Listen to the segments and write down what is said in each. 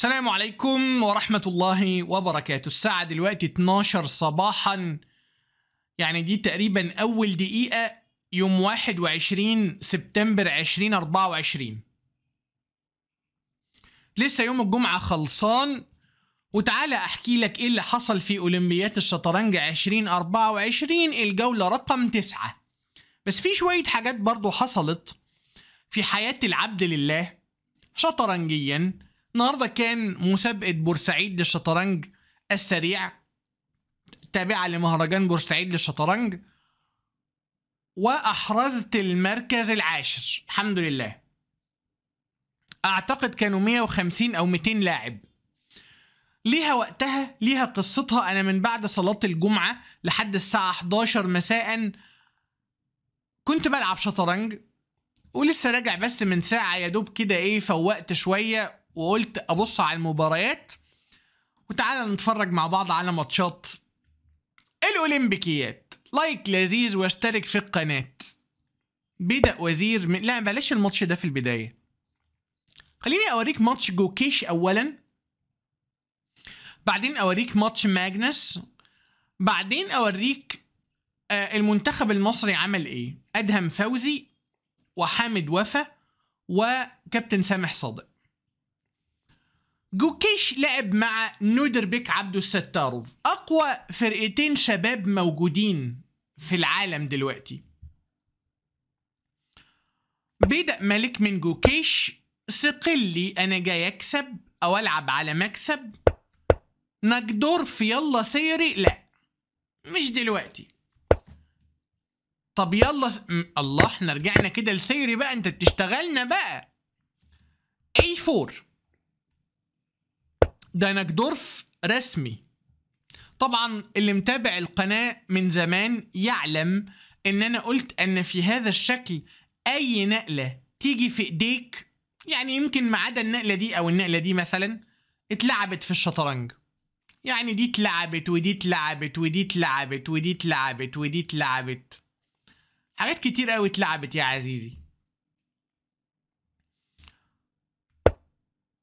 السلام عليكم ورحمة الله وبركاته الساعة دلوقتي 12 صباحا يعني دي تقريبا أول دقيقة يوم 21 سبتمبر 2024 لسه يوم الجمعة خلصان وتعالى أحكي لك إيه اللي حصل في أولمبيات الشطرنج 2024 الجولة رقم 9 بس في شوية حاجات برضو حصلت في حياة العبد لله شطرنجياً النهارده كان مسابقه بورسعيد للشطرنج السريع تابعه لمهرجان بورسعيد للشطرنج واحرزت المركز العاشر الحمد لله اعتقد كانوا 150 او 200 لاعب ليها وقتها ليها قصتها انا من بعد صلاه الجمعه لحد الساعه 11 مساء كنت بلعب شطرنج ولسه راجع بس من ساعه يا دوب كده ايه فوقت شويه وقلت ابص على المباريات وتعالى نتفرج مع بعض على ماتشات الاولمبيكيات لايك لذيذ واشترك في القناه بدأ وزير من... لا بلاش الماتش ده في البدايه خليني اوريك ماتش جوكيش اولا بعدين اوريك ماتش ماجنس بعدين اوريك آه، المنتخب المصري عمل ايه ادهم فوزي وحامد وفا وكابتن سامح صادق جوكيش لعب مع نودربيك عبد الستاروف أقوى فرقتين شباب موجودين في العالم دلوقتي بدأ ملك من جوكيش سقلي أنا جاي أكسب أو ألعب على مكسب في يلا ثيري لا مش دلوقتي طب يلا ث... م... الله احنا رجعنا كده لثيري بقى انت بتشتغلنا بقى A4 دايناكدورف رسمي طبعا اللي متابع القناة من زمان يعلم ان انا قلت ان في هذا الشكل اي نقلة تيجي في ايديك يعني يمكن ما عدا النقلة دي او النقلة دي مثلا اتلعبت في الشطرنج يعني دي اتلعبت ودي اتلعبت ودي اتلعبت ودي اتلعبت ودي اتلعبت حاجات كتير قوي اتلعبت يا عزيزي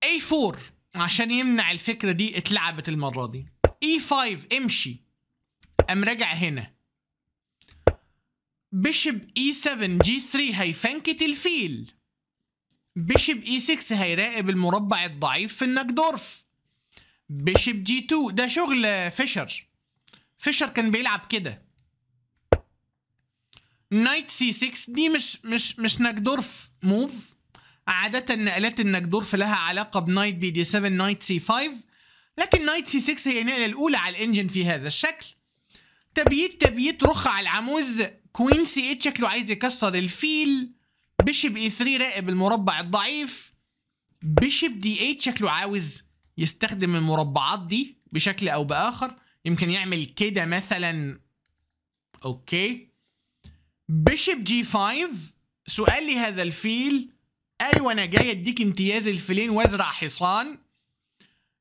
A4 عشان يمنع الفكره دي اتلعبت المره دي اي e 5 امشي قام راجع هنا بشب اي 7 جي 3 هيفنكت الفيل بشب اي 6 هيراقب المربع الضعيف في النجدورف بشب جي 2 ده شغل فيشر فيشر كان بيلعب كده نايت سي 6 دي مش مش مش نكدورف موف عادة نقلات في لها علاقة بنايت بي دي 7 نايت سي 5 لكن نايت سي 6 هي النقلة الأولى على الإنجن في هذا الشكل تبييت تبييت رخ على العمود كوين سي 8 شكله عايز يكسر الفيل بيشب اي 3 راقب المربع الضعيف بيشب دي 8 شكله عاوز يستخدم المربعات دي بشكل او باخر يمكن يعمل كده مثلا اوكي بيشب جي 5 سؤال لهذا الفيل ايوه انا جاي اديك امتياز الفيلين وازرع حصان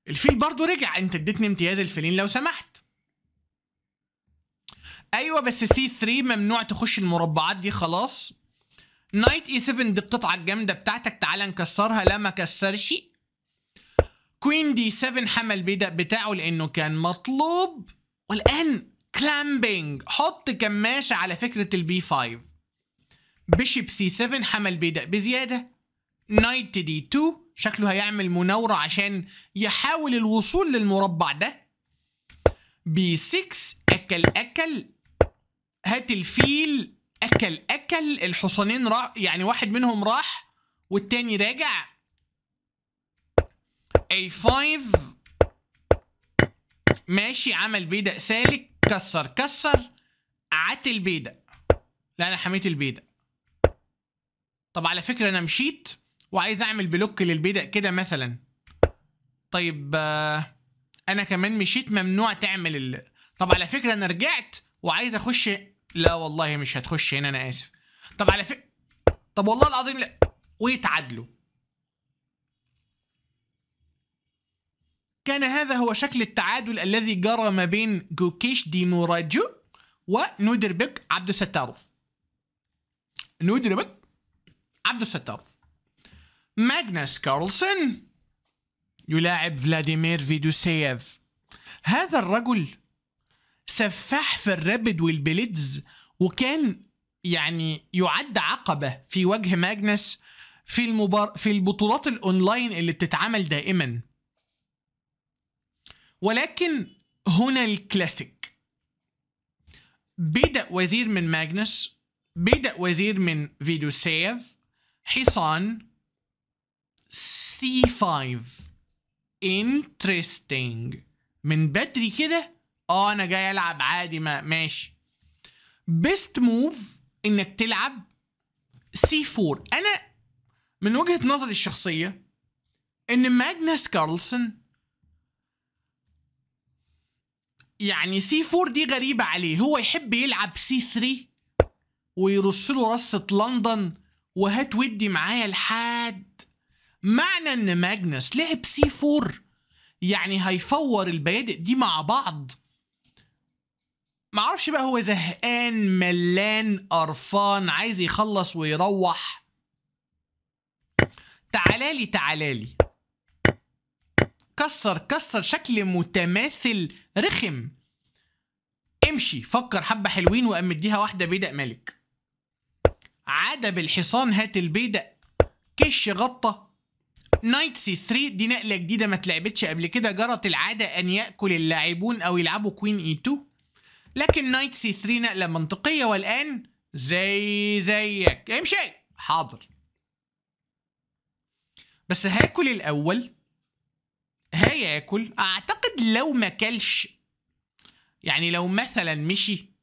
الفيل برضه رجع انت اديتني امتياز الفيلين لو سمحت ايوه بس سي 3 ممنوع تخش المربعات دي خلاص نايت اي 7 دي القطعه الجامده بتاعتك تعالى نكسرها لا ما كسرش كوين دي 7 حمل البيدق بتاعه لانه كان مطلوب والان كلامبينج حط كماشه على فكره البي 5 بشيب سي 7 حمل بيدق بزياده نايت دي 2 شكله هيعمل مناورة عشان يحاول الوصول للمربع ده بي 6 أكل أكل هات الفيل أكل أكل الحصانين راح يعني واحد منهم راح والتاني راجع A5 ماشي عمل بيدق سالك كسر كسر قعدت البيدق لا أنا حميت البيدق طب على فكرة أنا مشيت وعايز اعمل بلوك للبيدق كده مثلا طيب آه انا كمان مشيت ممنوع تعمل ال... طب على فكره انا رجعت وعايز اخش لا والله مش هتخش هنا انا اسف طب على فكره طب والله العظيم لا ويتعادلوا كان هذا هو شكل التعادل الذي جرى ما بين جوكيش دي موراجو ونودربك عبد الستارف نودربك عبد الستارف ماغنس كارلسون يلاعب فلاديمير فيدوسييف هذا الرجل سفاح في الرابد والبليدز وكان يعني يعد عقبة في وجه ماجنس في المبار... في البطولات الاونلاين اللي بتتعمل دائما ولكن هنا الكلاسيك بدأ وزير من ماجنس بدأ وزير من فيدوسيف حصان C5 انترستنج من بدري كده اه انا جاي العب عادي ما ماشي بيست موف انك تلعب سي 4 انا من وجهه نظري الشخصيه ان ماجنس كارلسون يعني سي 4 دي غريبه عليه هو يحب يلعب سي 3 ويرص له رصه لندن وهات ودي معايا لحد معنى ان ماجنس لعب سي 4 يعني هيفور البيادق دي مع بعض معرفش بقى هو زهقان ملان قرفان عايز يخلص ويروح تعالالي تعالالي كسر كسر شكل متماثل رخم امشي فكر حبة حلوين وقام مديها واحدة بيدق ملك عاد بالحصان هات البيدق كش غطى نايت سي 3 دي نقلة جديدة ما اتلعبتش قبل كده جرت العادة أن يأكل اللاعبون أو يلعبوا كوين اي 2 لكن نايت سي 3 نقلة منطقية والآن زي زيك امشي إيه، حاضر بس هاكل الأول هياكل أعتقد لو ما كلش يعني لو مثلا مشي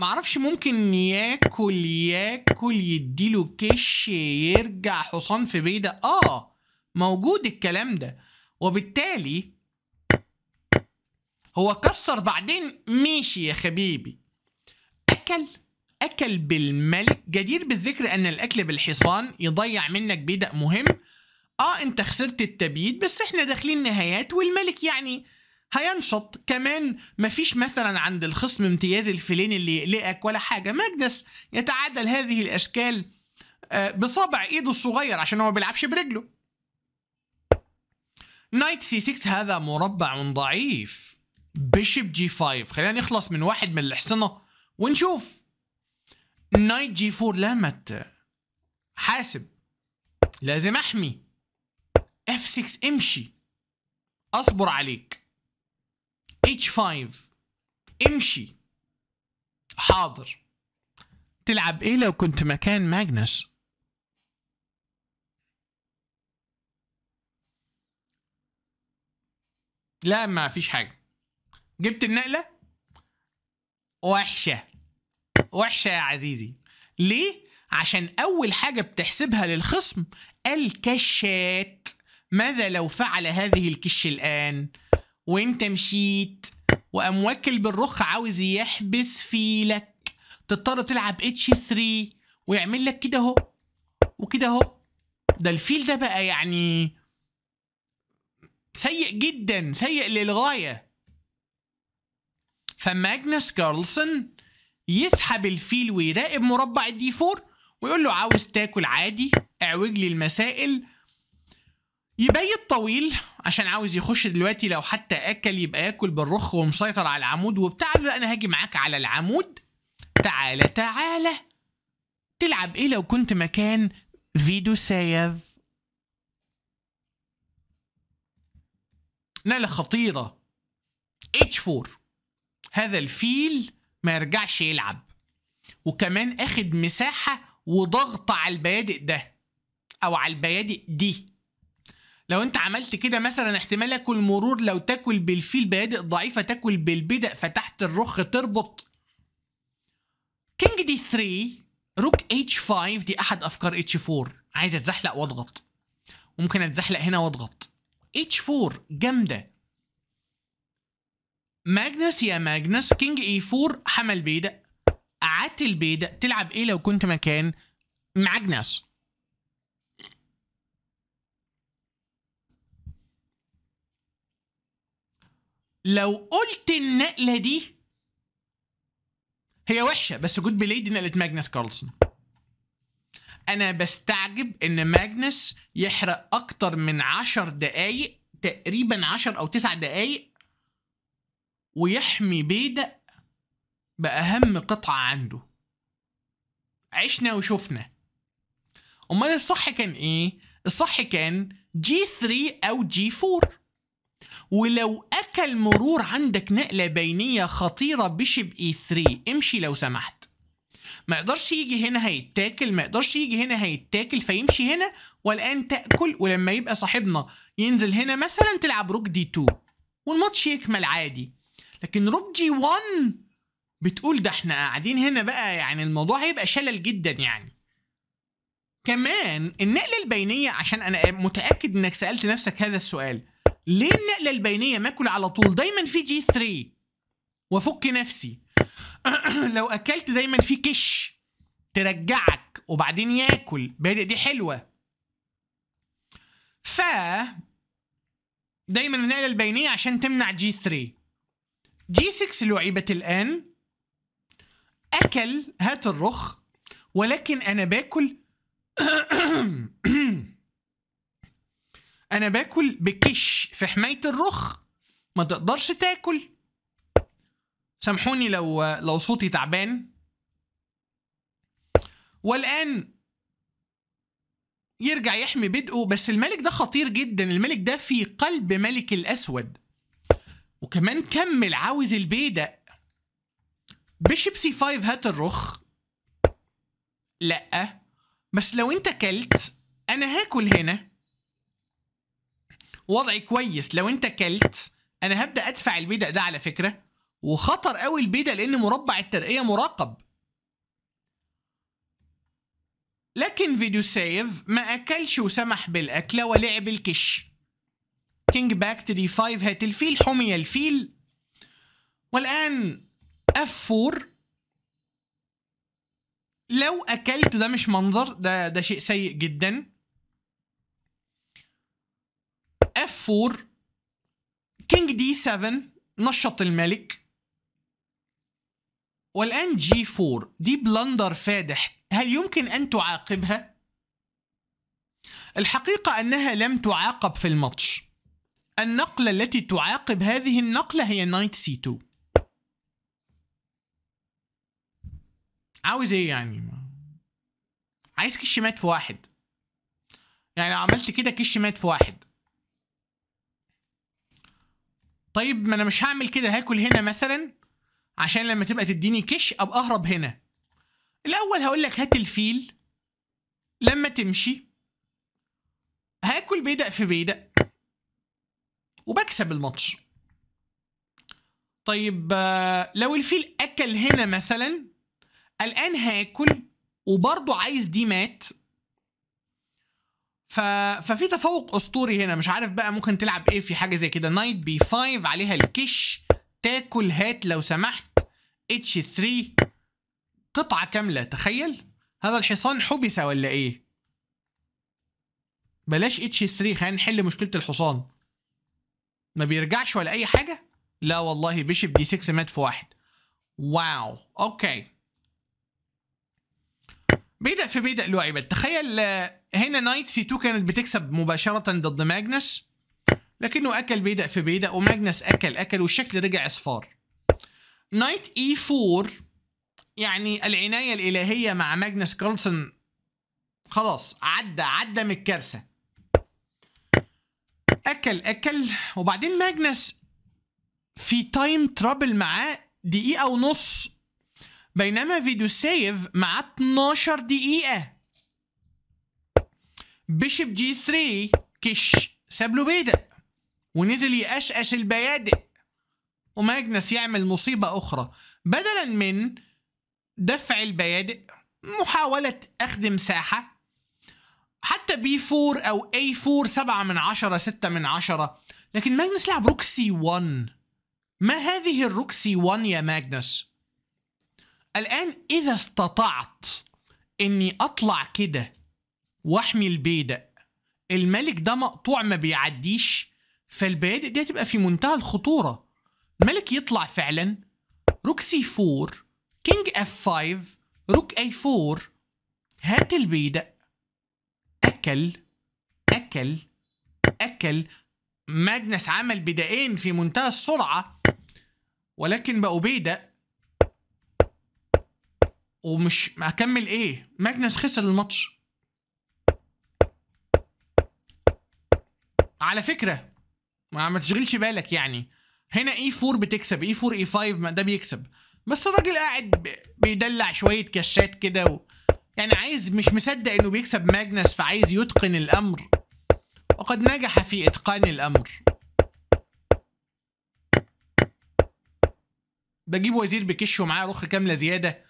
معرفش ممكن ياكل ياكل يديله كش يرجع حصان في بيده اه موجود الكلام ده وبالتالي هو كسر بعدين ماشي يا حبيبي اكل اكل بالملك جدير بالذكر ان الاكل بالحصان يضيع منك بيدق مهم اه انت خسرت التبييت بس احنا داخلين نهايات والملك يعني هينشط كمان مفيش مثلا عند الخصم امتياز الفلين اللي يقلقك ولا حاجة ماجدس يتعادل هذه الأشكال آه، بصابع ايده الصغير عشان هو ما بيلعبش برجله نايت سي 6 هذا مربع ضعيف بيشب جي 5 خلينا نخلص من واحد من الحصنة ونشوف نايت جي 4 لامت حاسب لازم احمي اف 6 امشي اصبر عليك اتش 5 امشي حاضر تلعب ايه لو كنت مكان ماجنس لا ما فيش حاجه جبت النقله وحشه وحشه يا عزيزي ليه عشان اول حاجه بتحسبها للخصم الكشات ماذا لو فعل هذه الكش الان وانت مشيت وقام واكل بالرخ عاوز يحبس فيلك تضطر تلعب اتش 3 ويعمل لك كده اهو وكده اهو ده الفيل ده بقى يعني سيء جدا سيء للغايه فماجنس كارلسون يسحب الفيل ويراقب مربع الدي 4 ويقول له عاوز تاكل عادي اعوج لي المسائل يبيت ايه طويل عشان عاوز يخش دلوقتي لو حتى اكل يبقى ياكل بالرخ ومسيطر على العمود وبتاع بقى انا هاجي معاك على العمود تعالى تعالى تلعب ايه لو كنت مكان فيدو سايف ناله خطيره خطيرة H4 هذا الفيل ما يرجعش يلعب وكمان اخد مساحة وضغط على البيادق ده او على البيادق دي لو انت عملت كده مثلا احتمال اكل مرور لو تاكل بالفيل بادئ ضعيفه تاكل بالبدأ فتحت الرخ تربط كينج دي 3 روك اتش 5 دي احد افكار اتش 4 عايز اتزحلق واضغط ممكن اتزحلق هنا واضغط اتش 4 جامده ماجنس يا ماجنس كينج اي e 4 حمل بيدق قعدت البيدق تلعب ايه لو كنت مكان ماجنس لو قلت النقله دي هي وحشه بس جود بلاي دي نقله ماجنس كارلسون انا بستعجب ان ماجنس يحرق اكتر من 10 دقايق تقريبا 10 او 9 دقايق ويحمي بيدق باهم قطعه عنده عشنا وشفنا امال الصح كان ايه الصح كان جي 3 او جي 4 ولو اكل مرور عندك نقله بينيه خطيره بشب اي 3 امشي لو سمحت ما يقدرش يجي هنا هيتاكل ما يقدرش يجي هنا هيتاكل فيمشي هنا والان تاكل ولما يبقى صاحبنا ينزل هنا مثلا تلعب روك دي 2 والماتش يكمل عادي لكن روك جي 1 بتقول ده احنا قاعدين هنا بقى يعني الموضوع هيبقى شلل جدا يعني كمان النقلة البينية عشان أنا متأكد إنك سألت نفسك هذا السؤال ليه النقله البينيه ماكل على طول دايما في جي 3 وافك نفسي لو اكلت دايما في كش ترجعك وبعدين ياكل بادئ دي حلوه ف دايما النقله البينيه عشان تمنع جي 3 جي 6 لعبت الان اكل هات الرخ ولكن انا باكل انا باكل بكش في حمايه الرخ ما تقدرش تاكل سامحوني لو لو صوتي تعبان والان يرجع يحمي بدءه بس الملك ده خطير جدا الملك ده في قلب ملك الاسود وكمان كمل عاوز البيدق بيشب سي 5 هات الرخ لا بس لو انت كلت انا هاكل هنا وضعي كويس لو انت كلت انا هبدا ادفع البيدق ده على فكره وخطر قوي البيدق لان مربع الترقيه مراقب لكن فيديو سيف ما اكلش وسمح بالاكله ولعب الكش كينج باك تو دي 5 هات الفيل حمي الفيل والان اف 4 لو اكلت ده مش منظر ده ده شيء سيء جدا اف 4 كينج دي 7 نشط الملك والان جي 4 دي بلندر فادح هل يمكن ان تعاقبها الحقيقه انها لم تعاقب في الماتش النقله التي تعاقب هذه النقله هي نايت سي 2 عاوز ايه يعني عايز كش مات في واحد يعني لو عملت كده كش مات في واحد طيب ما انا مش هعمل كده هاكل هنا مثلا عشان لما تبقى تديني كش ابقى اهرب هنا الاول هقول لك هات الفيل لما تمشي هاكل بيدق في بيدق وبكسب الماتش طيب لو الفيل اكل هنا مثلا الان هاكل وبرضه عايز دي مات ف... ففي تفوق اسطوري هنا مش عارف بقى ممكن تلعب ايه في حاجه زي كده نايت بي 5 عليها الكش تاكل هات لو سمحت اتش 3 قطعه كامله تخيل هذا الحصان حبس ولا ايه بلاش اتش 3 خلينا نحل مشكله الحصان ما بيرجعش ولا اي حاجه لا والله بيشب دي 6 مات في واحد واو اوكي بيدأ في بيدأ لعبت تخيل آه، هنا نايت سي 2 كانت بتكسب مباشرة ضد ماجنس لكنه أكل بيدأ في بيدأ وماجنس أكل أكل والشكل رجع أصفار نايت اي 4 يعني العناية الإلهية مع ماجنس كارلسون خلاص عدى عدى من الكارثة أكل أكل وبعدين ماجنس في تايم ترابل معاه دقيقة ونص بينما فيديو سيف معاه 12 دقيقة بيشب جي 3 كش ساب له بيدق ونزل يقشقش البيادق وماجنس يعمل مصيبة أخرى بدلا من دفع البيادق محاولة أخذ مساحة حتى بي 4 أو أي 4 7 من 10 6 من 10 لكن ماجنس لعب روكسي 1 ما هذه الروكسي 1 يا ماجنس؟ الآن إذا استطعت إني أطلع كده وأحمي البيدق الملك ده مقطوع ما بيعديش فالبيدق دي هتبقى في منتهى الخطورة الملك يطلع فعلا روك سي 4 كينج اف 5 روك اي 4 هات البيدق أكل أكل أكل ماجنس عمل بدائين في منتهى السرعة ولكن بقوا بيدق ومش هكمل ايه ماجنس خسر الماتش على فكره ما تشغلش بالك يعني هنا اي e 4 بتكسب اي 4 اي 5 ده بيكسب بس الراجل قاعد بيدلع شويه كشات كده و... يعني عايز مش مصدق انه بيكسب ماجنس فعايز يتقن الامر وقد نجح في اتقان الامر بجيب وزير بكش ومعاه رخ كامله زياده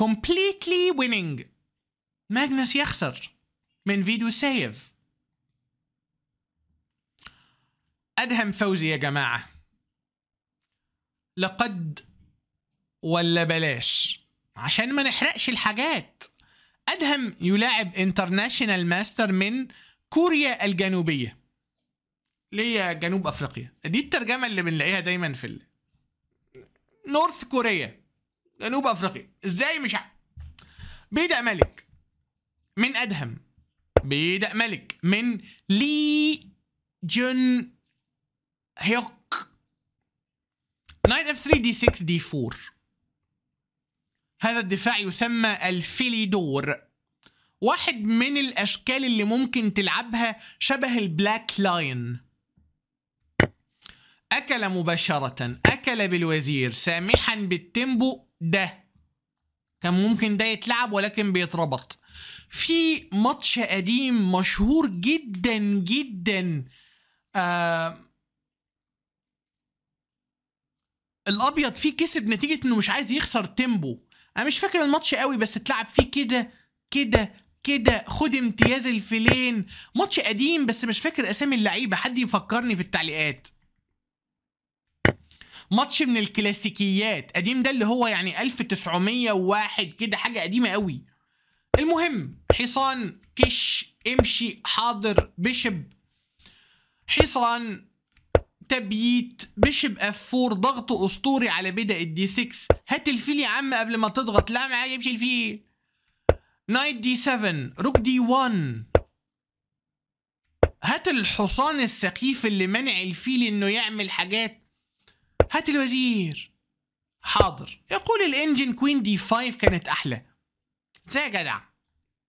completely winning ماجنس يخسر من فيديو سيف أدهم فوزي يا جماعة لقد ولا بلاش عشان ما نحرقش الحاجات أدهم يلاعب انترناشنال ماستر من كوريا الجنوبية ليه جنوب أفريقيا دي الترجمة اللي بنلاقيها دايما في نورث كوريا جنوب افريقيا ازاي مش عارف بيدا ملك من ادهم بيدا ملك من لي جون هيوك نايت اف 3 دي 6 دي 4 هذا الدفاع يسمى الفيليدور واحد من الاشكال اللي ممكن تلعبها شبه البلاك لاين اكل مباشره اكل بالوزير سامحا بالتيمبو ده كان ممكن ده يتلعب ولكن بيتربط في ماتش قديم مشهور جدا جدا آه الابيض فيه كسب نتيجه انه مش عايز يخسر تيمبو انا مش فاكر الماتش قوي بس اتلعب فيه كده كده كده خد امتياز الفيلين ماتش قديم بس مش فاكر اسامي اللعيبه حد يفكرني في التعليقات ماتش من الكلاسيكيات قديم ده اللي هو يعني 1901 كده حاجه قديمه قوي المهم حصان كش امشي حاضر بشب حصان تبييت بشب اف 4 ضغط اسطوري على بدء الدي 6 هات الفيل يا عم قبل ما تضغط لا معايا يمشي الفيل نايت دي 7 روك دي 1 هات الحصان السخيف اللي منع الفيل انه يعمل حاجات هات الوزير حاضر يقول الانجن كوين دي 5 كانت احلى ازاي يا جدع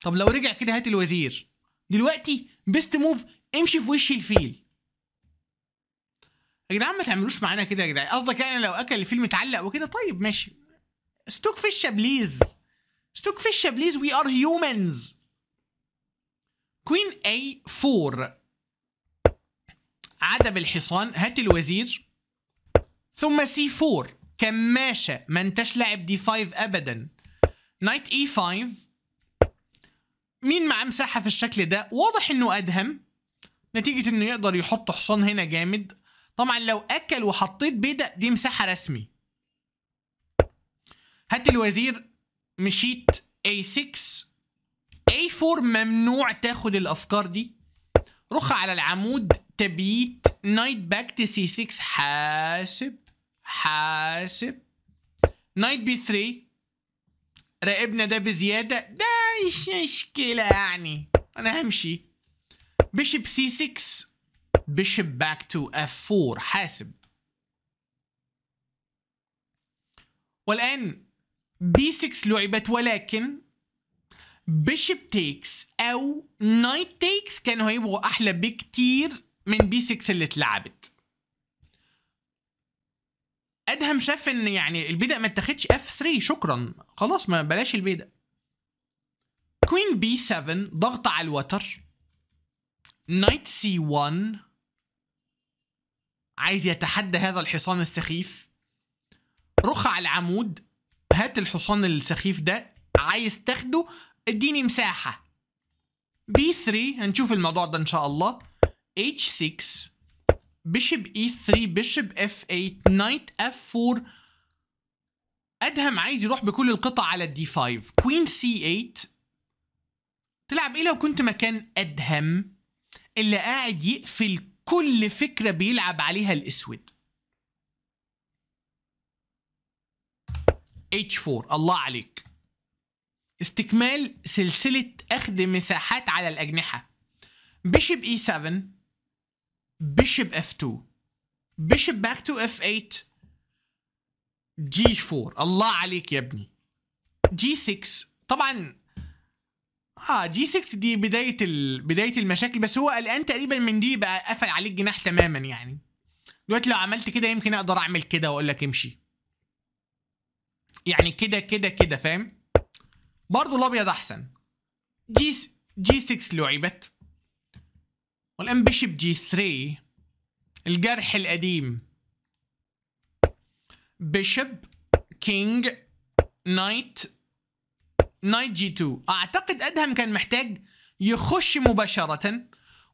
طب لو رجع كده هات الوزير دلوقتي بيست موف امشي في وش الفيل يا جدعان ما تعملوش معانا كده يا جدعان قصدك يعني لو اكل الفيل متعلق وكده طيب ماشي ستوك فيش بليز ستوك فيش بليز وي ار هيومنز كوين اي 4 عدب الحصان هات الوزير ثم سي 4 كماشة ما انتش لاعب دي 5 ابدا نايت اي 5 مين معاه مساحة في الشكل ده واضح انه ادهم نتيجة انه يقدر يحط حصان هنا جامد طبعا لو اكل وحطيت بيدق دي مساحة رسمي هات الوزير مشيت A6 A4 ممنوع تاخد الافكار دي رخ على العمود تبييت نايت باك سي 6 حاسب حاسب نايت بي 3 راقبنا ده بزياده ده مش مشكله يعني انا همشي بيشب سي 6 بيشب باك تو اف 4 حاسب والان بي 6 لعبت ولكن بيشب تيكس او نايت تيكس كانوا هيبقوا احلى بكتير من بي 6 اللي اتلعبت ادهم شاف ان يعني البيدق ما اتاخدش اف 3 شكرا خلاص ما بلاش البيدق كوين بي 7 ضغط على الوتر نايت سي 1 عايز يتحدى هذا الحصان السخيف رخ على العمود هات الحصان السخيف ده عايز تاخده اديني مساحه بي 3 هنشوف الموضوع ده ان شاء الله h 6 بيشب e3 بيشب f8 نايت f4 ادهم عايز يروح بكل القطع على الدي 5 كوين c8 تلعب ايه لو كنت مكان ادهم اللي قاعد يقفل كل فكره بيلعب عليها الاسود H4 الله عليك استكمال سلسلة أخذ مساحات على الأجنحة بيشب E7 بيشب اف 2 بيشب باك تو اف 8 جي 4 الله عليك يا ابني جي 6 طبعا اه جي 6 دي بدايه ال... بدايه المشاكل بس هو قلقان تقريبا من دي بقى قفل عليه الجناح تماما يعني دلوقتي لو عملت كده يمكن اقدر اعمل كده واقول لك امشي يعني كده كده كده فاهم برضه الابيض احسن جي س... جي 6 لعبت والان بشب جي 3 الجرح القديم بشب كينج نايت نايت جي 2 اعتقد ادهم كان محتاج يخش مباشرة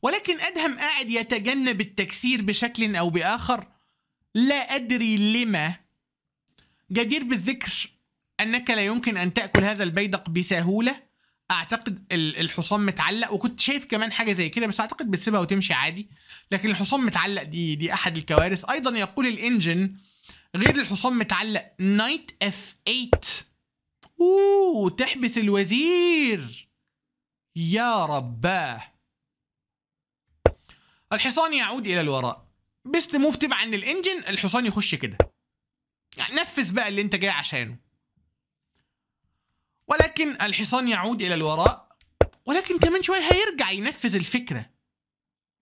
ولكن ادهم قاعد يتجنب التكسير بشكل او باخر لا ادري لما جدير بالذكر انك لا يمكن ان تاكل هذا البيدق بسهوله اعتقد الحصان متعلق وكنت شايف كمان حاجه زي كده بس اعتقد بتسيبها وتمشي عادي لكن الحصان متعلق دي دي احد الكوارث ايضا يقول الانجن غير الحصان متعلق نايت اف 8 اوه تحبس الوزير يا رباه الحصان يعود الى الوراء بيست موف تبع ان الانجن الحصان يخش كده يعني نفذ بقى اللي انت جاي عشانه ولكن الحصان يعود إلى الوراء ولكن كمان شوية هيرجع ينفذ الفكرة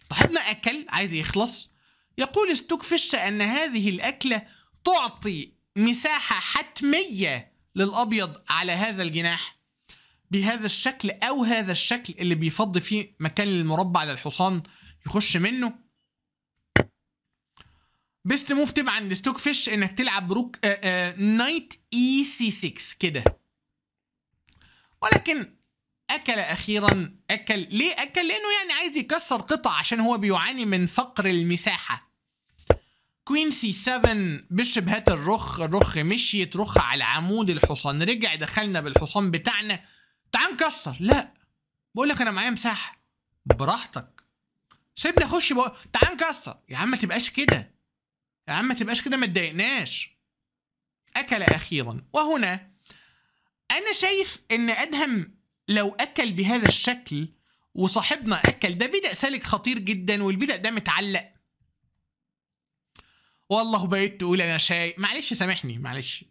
صاحبنا أكل عايز يخلص يقول ستوكفش أن هذه الأكلة تعطي مساحة حتمية للأبيض على هذا الجناح بهذا الشكل أو هذا الشكل اللي بيفضي فيه مكان المربع للحصان يخش منه بيست موف تبعا لستوك فيش انك تلعب روك آآ آآ نايت اي سي 6 كده ولكن اكل اخيرا اكل ليه اكل لانه يعني عايز يكسر قطع عشان هو بيعاني من فقر المساحه كوين سي 7 بشب هات الرخ الرخ مشيت رخ على عمود الحصان رجع دخلنا بالحصان بتاعنا تعال نكسر لا بقول لك انا معايا مساحه براحتك سيبني اخش بقى تعال نكسر يا عم ما تبقاش كده يا عم ما تبقاش كده ما تضايقناش اكل اخيرا وهنا انا شايف ان ادهم لو اكل بهذا الشكل وصاحبنا اكل ده بدأ سالك خطير جدا والبدأ ده متعلق والله بقيت تقول انا شاي معلش سامحني معلش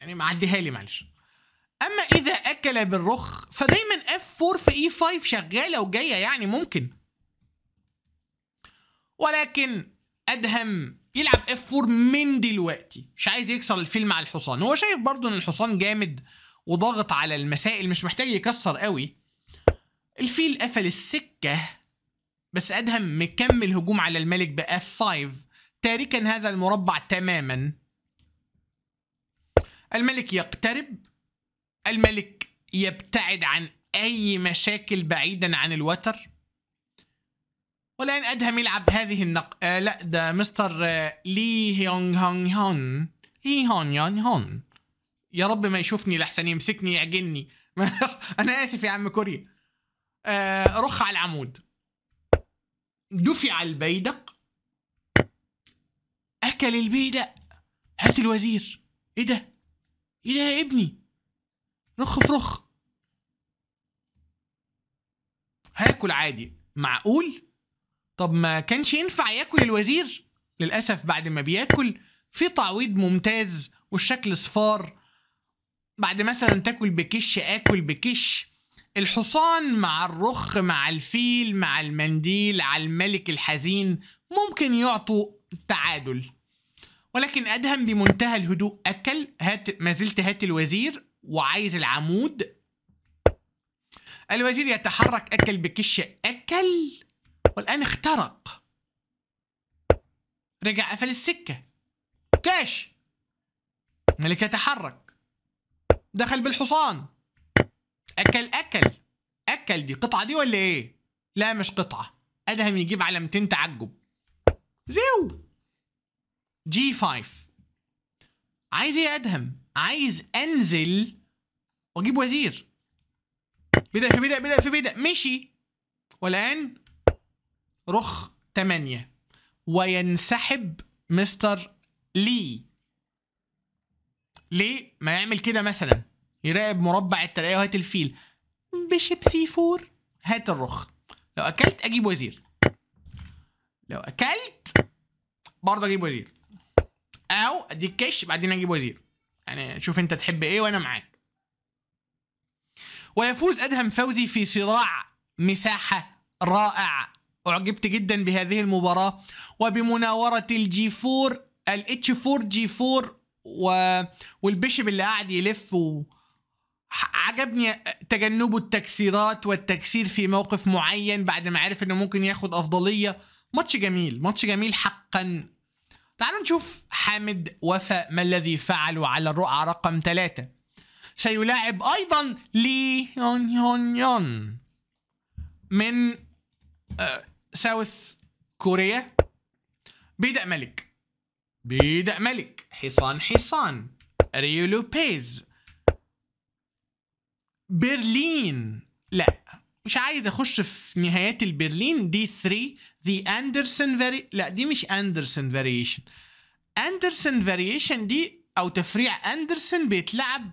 يعني معديها لي معلش اما اذا اكل بالرخ فدايما اف 4 في اي e 5 شغاله وجايه يعني ممكن ولكن ادهم يلعب اف 4 من دلوقتي مش عايز يكسر الفيل مع الحصان هو شايف برضه ان الحصان جامد وضاغط على المسائل مش محتاج يكسر قوي الفيل قفل السكه بس ادهم مكمل هجوم على الملك باف 5 تاركا هذا المربع تماما الملك يقترب الملك يبتعد عن اي مشاكل بعيدا عن الوتر والآن أدهم يلعب هذه النق... آه لا ده مستر آه، لي هيونغ هونغ هون لي هون يون هون يا رب ما يشوفني لحسن يمسكني يعجني أنا آسف يا عم كوريا آه رخ على العمود دفع البيدق أكل البيدق هات الوزير إيه ده؟ إيه ده يا ابني؟ رخ في رخ هاكل عادي معقول؟ طب ما كانش ينفع ياكل الوزير للأسف بعد ما بياكل في تعويض ممتاز والشكل صفار بعد مثلا تاكل بكش آكل بكش الحصان مع الرخ مع الفيل مع المنديل على الملك الحزين ممكن يعطوا تعادل ولكن أدهم بمنتهى الهدوء أكل هات ما زلت هات الوزير وعايز العمود الوزير يتحرك أكل بكش أكل والآن اخترق رجع قفل السكة كاش ملك يتحرك دخل بالحصان أكل أكل أكل دي قطعة دي ولا إيه؟ لا مش قطعة أدهم يجيب علامتين تعجب زيو جي 5 عايز إيه أدهم؟ عايز أنزل وأجيب وزير بدأ في بدأ بدأ في بدأ مشي والآن رخ 8 وينسحب مستر لي ليه ما يعمل كده مثلا يراقب مربع الترقية وهات الفيل بشيب سي 4 هات الرخ لو اكلت اجيب وزير لو اكلت برضه اجيب وزير او اديك كش بعدين اجيب وزير يعني شوف انت تحب ايه وانا معاك ويفوز ادهم فوزي في صراع مساحه رائع أعجبت جدا بهذه المباراة وبمناورة الجي 4 الاتش 4 جي 4 و... اللي قاعد يلف و... عجبني تجنبه التكسيرات والتكسير في موقف معين بعد ما عرف انه ممكن ياخد افضليه ماتش جميل ماتش جميل حقا تعالوا نشوف حامد وفاء ما الذي فعله على الرقعة رقم ثلاثة سيلاعب أيضا لي يون يون يون من آه، ساوث كوريا بيدا ملك بيدا ملك حصان حصان ريو لوبيز برلين لا مش عايز اخش في نهايات البرلين دي 3 ذا اندرسون فاري لا دي مش اندرسون فاريشن اندرسون فاريشن دي او تفريع اندرسون بيتلعب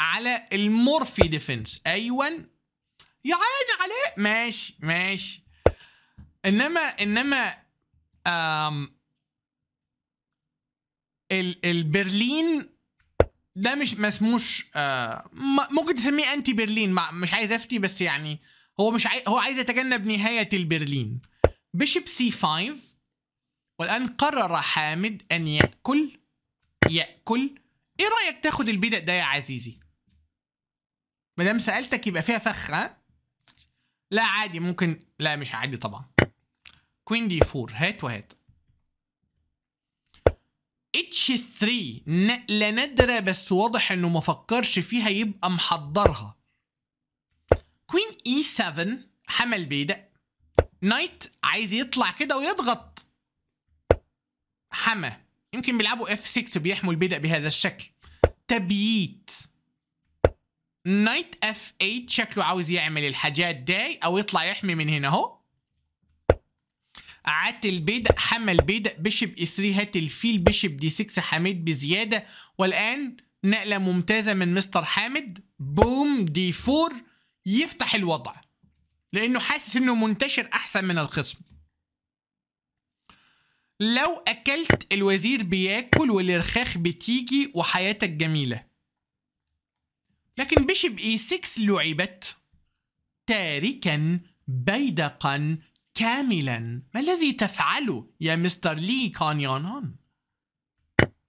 على المورفي ديفنس ايوه يا عيني عليه ماشي ماشي انما انما آم ال البرلين ده مش ما اسموش آه ممكن تسميه انتي برلين مش عايز افتي بس يعني هو مش عاي هو عايز يتجنب نهايه البرلين بيشب سي 5 والان قرر حامد ان ياكل ياكل ايه رايك تاخد البيدق ده يا عزيزي ما دام سالتك يبقى فيها فخ ها لا عادي ممكن لا مش عادي طبعا كوين دي 4 هات وهات اتش 3 لا نادرة بس واضح انه ما فكرش فيها يبقى محضرها كوين اي 7 حمل بيدق نايت عايز يطلع كده ويضغط حمى يمكن بيلعبوا اف 6 بيحموا البيدق بهذا الشكل تبييت نايت اف 8 شكله عاوز يعمل الحاجات دي او يطلع يحمي من هنا اهو عات البيدق حمى البيدق بشب اي 3 هات الفيل بشب دي 6 حميد بزياده والان نقله ممتازه من مستر حامد بوم دي 4 يفتح الوضع لانه حاسس انه منتشر احسن من الخصم لو اكلت الوزير بياكل والرخاخ بتيجي وحياتك جميله لكن بشب اي 6 لعبت تاركا بيدقا كاملا ما الذي تفعله يا مستر لي يانان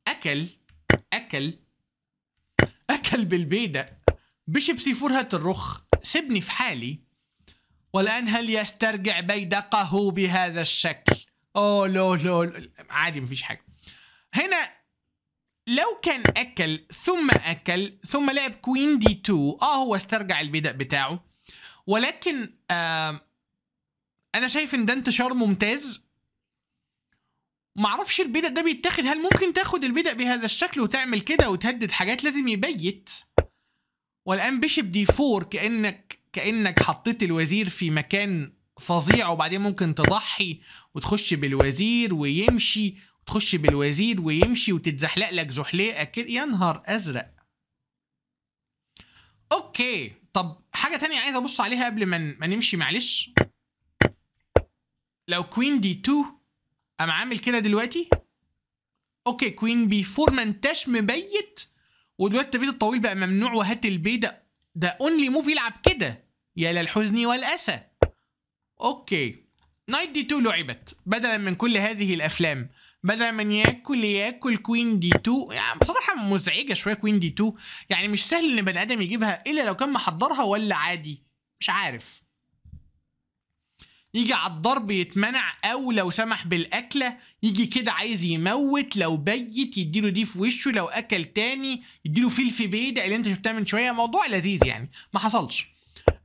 أكل أكل أكل بالبيدق بشب هات الرخ سبني في حالي والآن هل يسترجع بيدقه بهذا الشكل؟ أوه لو لو, لو. عادي مفيش حاجة هنا لو كان اكل ثم اكل ثم لعب كوين دي 2 اه هو استرجع البدء بتاعه ولكن آه انا شايف ان ده انتشار ممتاز معرفش البدء ده بيتاخد هل ممكن تاخد البدء بهذا الشكل وتعمل كده وتهدد حاجات لازم يبيت والان بيشب دي 4 كانك كانك حطيت الوزير في مكان فظيع وبعدين ممكن تضحي وتخش بالوزير ويمشي تخش بالوزير ويمشي وتتزحلق لك زحليقه كده يا نهار ازرق اوكي طب حاجه تانية عايز ابص عليها قبل ما ما نمشي معلش لو كوين دي 2 قام عامل كده دلوقتي اوكي كوين بي 4 ما انتش مبيت ودلوقتي التبيت الطويل بقى ممنوع وهات ده ده اونلي موف يلعب كده يا للحزن والاسى اوكي نايت دي 2 لعبت بدلا من كل هذه الافلام بدل من ياكل ياكل كوين دي 2 يعني بصراحه مزعجه شويه كوين دي 2 يعني مش سهل ان بني ادم يجيبها الا لو كان محضرها ولا عادي مش عارف يجي على الضرب يتمنع او لو سمح بالاكله يجي كده عايز يموت لو بيت يديله دي في وشه لو اكل تاني يديله في بيده اللي انت شفتها من شويه موضوع لذيذ يعني ما حصلش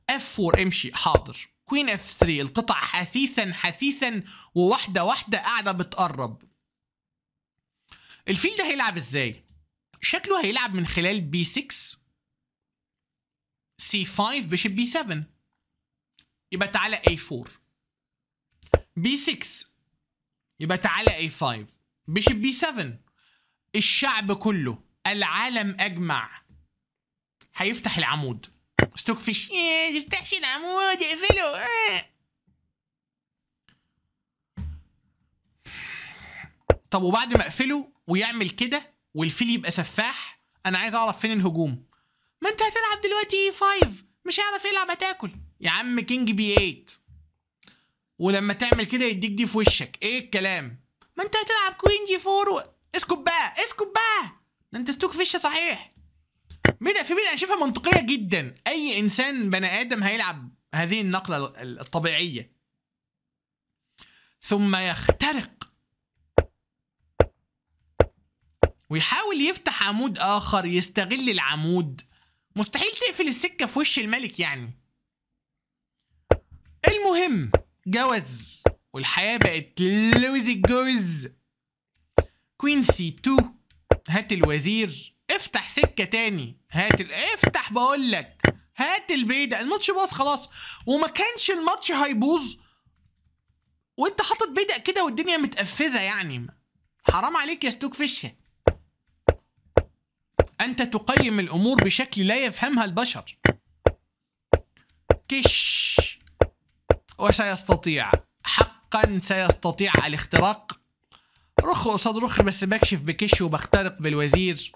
اف 4 امشي حاضر كوين اف 3 القطع حثيثا حثيثا وواحده واحده قاعده بتقرب الفيل ده هيلعب ازاي شكله هيلعب من خلال بي 6 سي 5 بشيب بي 7 يبقى تعالى اي 4 بي 6 يبقى تعالى اي 5 بشيب بي 7 الشعب كله العالم اجمع هيفتح العمود ستوك فيش ما تفتحش العمود اقفله طب وبعد ما اقفله ويعمل كده والفيل يبقى سفاح انا عايز اعرف فين الهجوم ما انت هتلعب دلوقتي اي 5 مش هيعرف يلعب هتاكل يا عم كينج بي 8 ولما تعمل كده يديك دي في وشك ايه الكلام ما انت هتلعب كوين جي 4 و... اسكت بقى اسكت بقى ده انت ستوك فيشه صحيح مين في مين انا شايفها منطقيه جدا اي انسان بني ادم هيلعب هذه النقله الطبيعيه ثم يخترق ويحاول يفتح عمود اخر يستغل العمود مستحيل تقفل السكه في وش الملك يعني المهم جوز والحياه بقت لوز الجوز كوين سي 2 هات الوزير افتح سكه تاني هات ال... افتح بقول لك هات البيدة الماتش باظ خلاص وما كانش الماتش هيبوظ وانت حاطط بيدق كده والدنيا متقفزه يعني حرام عليك يا ستوك فيشه أنت تقيم الأمور بشكل لا يفهمها البشر كش وسيستطيع حقا سيستطيع الاختراق رخ قصاد رخ بس بكشف بكش وبخترق بالوزير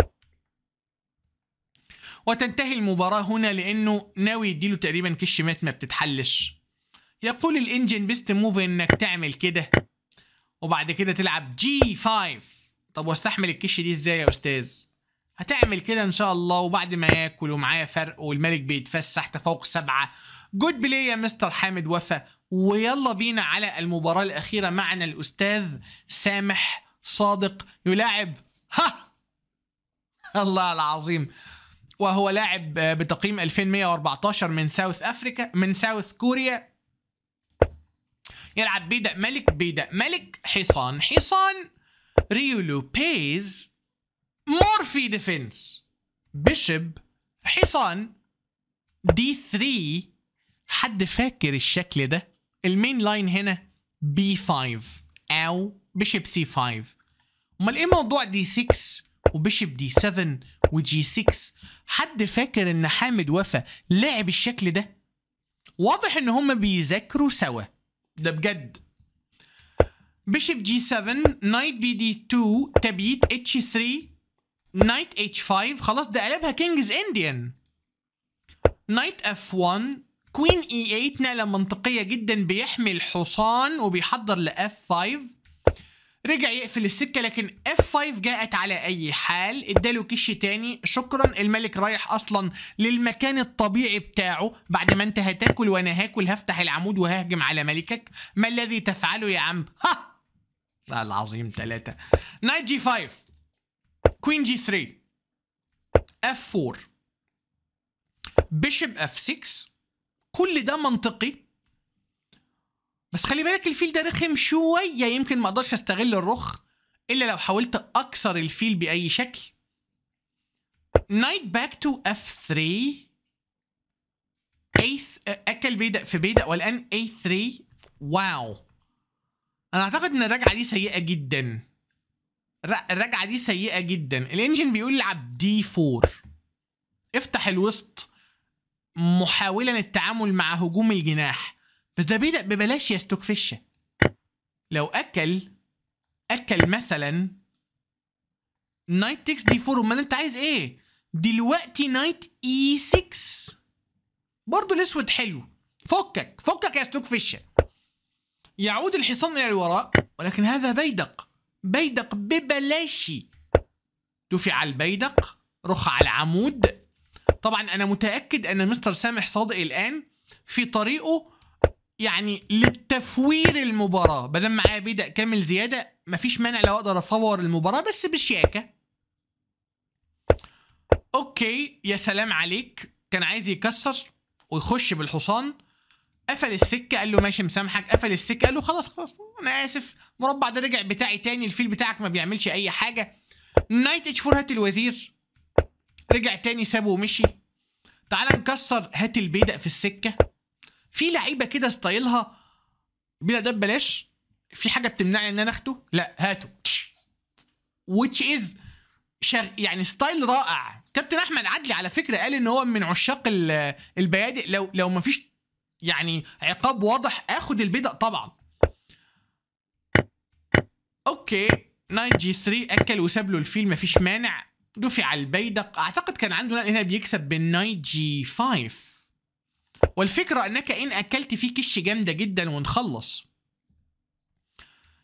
وتنتهي المباراة هنا لأنه ناوي يديله تقريبا كش مات ما بتتحلش يقول الانجن بيست موف انك تعمل كده وبعد كده تلعب جي 5 طب واستحمل الكش دي ازاي يا استاذ هتعمل كده ان شاء الله وبعد ما ياكل ومعايا فرق والملك بيتفسح تفوق سبعة جود بلاي يا مستر حامد وفا ويلا بينا على المباراة الأخيرة معنا الأستاذ سامح صادق يلاعب ها الله العظيم وهو لاعب بتقييم 2114 من ساوث أفريكا من ساوث كوريا يلعب بيدق ملك بيدق ملك حصان حصان ريو لوبيز مورفي ديفنس بيشب حصان دي 3 حد فاكر الشكل ده المين لاين هنا بي 5 او بيشب سي 5 امال ايه موضوع دي 6 وبيشب دي 7 وجي 6 حد فاكر ان حامد وفا لعب الشكل ده واضح ان هما بيذاكروا سوا ده بجد بيشب جي 7 نايت بي دي 2 تبييت اتش 3 نايت اتش 5 خلاص ده قلبها كينجز انديان نايت اف 1 كوين اي 8 نقله منطقيه جدا بيحمي الحصان وبيحضر لاف 5 رجع يقفل السكه لكن اف 5 جاءت على اي حال اداله كش تاني شكرا الملك رايح اصلا للمكان الطبيعي بتاعه بعد ما انت هتاكل وانا هاكل هفتح العمود وههجم على ملكك ما الذي تفعله يا عم ها العظيم ثلاثة نايت جي 5 كوين جي 3 اف 4 بيشب اف 6 كل ده منطقي بس خلي بالك الفيل ده رخم شويه يمكن ما اقدرش استغل الرخ الا لو حاولت اكسر الفيل باي شكل نايت باك تو اف 3 ايث اكل بيدق في بيدق والان اي 3 واو انا اعتقد ان الرجعه دي سيئه جدا الرجعه دي سيئه جدا الانجن بيقول العب دي 4 افتح الوسط محاولا التعامل مع هجوم الجناح بس ده بيبدأ ببلاش يا ستوكفشة لو اكل اكل مثلا نايت تكس دي 4 امال انت عايز ايه دلوقتي نايت اي 6 برضه الاسود حلو فكك فكك يا ستوكفشة يعود الحصان الى الوراء ولكن هذا بيدق بيدق ببلاشي دوفي على البيدق روح على العمود طبعا انا متاكد ان مستر سامح صادق الان في طريقه يعني للتفوير المباراه بدل معايا بيدق كامل زياده مفيش مانع لو اقدر افور المباراه بس بشياكه اوكي يا سلام عليك كان عايز يكسر ويخش بالحصان قفل السكه قال له ماشي مسامحك قفل السكه قال له خلاص خلاص انا اسف مربع ده رجع بتاعي تاني الفيل بتاعك ما بيعملش اي حاجه نايت اتش 4 هات الوزير رجع تاني سابه ومشي تعال نكسر هات البيدق في السكه في لعيبه كده ستايلها بلا ده ببلاش في حاجه بتمنعني ان انا اخده لا هاته which is شغ... يعني ستايل رائع كابتن احمد عدلي على فكره قال ان هو من عشاق البيادق لو لو ما فيش يعني عقاب واضح اخد البيضة طبعا اوكي نايت جي 3 اكل وساب له الفيل مفيش مانع دفع البيدق اعتقد كان عنده هنا بيكسب بالنايت جي 5 والفكرة انك ان اكلت فيه كش جامدة جدا ونخلص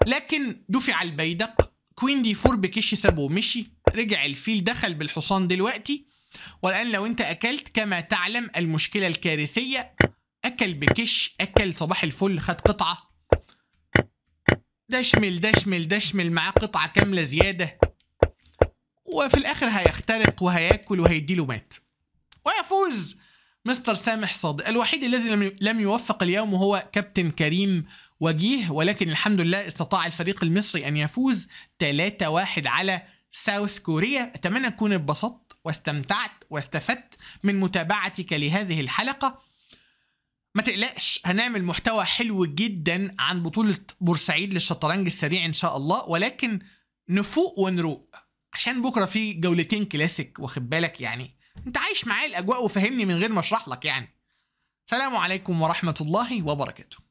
لكن دفع البيدق كوين دي 4 بكش سابه ومشي رجع الفيل دخل بالحصان دلوقتي والان لو انت اكلت كما تعلم المشكلة الكارثية اكل بكش اكل صباح الفل خد قطعه دشمل دشمل دشمل معاه قطعه كامله زياده وفي الاخر هيخترق وهياكل وهيديله مات ويفوز مستر سامح صادق الوحيد الذي لم يوفق اليوم هو كابتن كريم وجيه ولكن الحمد لله استطاع الفريق المصري ان يفوز 3-1 على ساوث كوريا اتمنى اكون اتبسطت واستمتعت واستفدت من متابعتك لهذه الحلقه ما تقلقش هنعمل محتوى حلو جدا عن بطولة بورسعيد للشطرنج السريع إن شاء الله ولكن نفوق ونروق عشان بكرة في جولتين كلاسيك واخد بالك يعني أنت عايش معايا الأجواء وفهمني من غير ما أشرح لك يعني سلام عليكم ورحمة الله وبركاته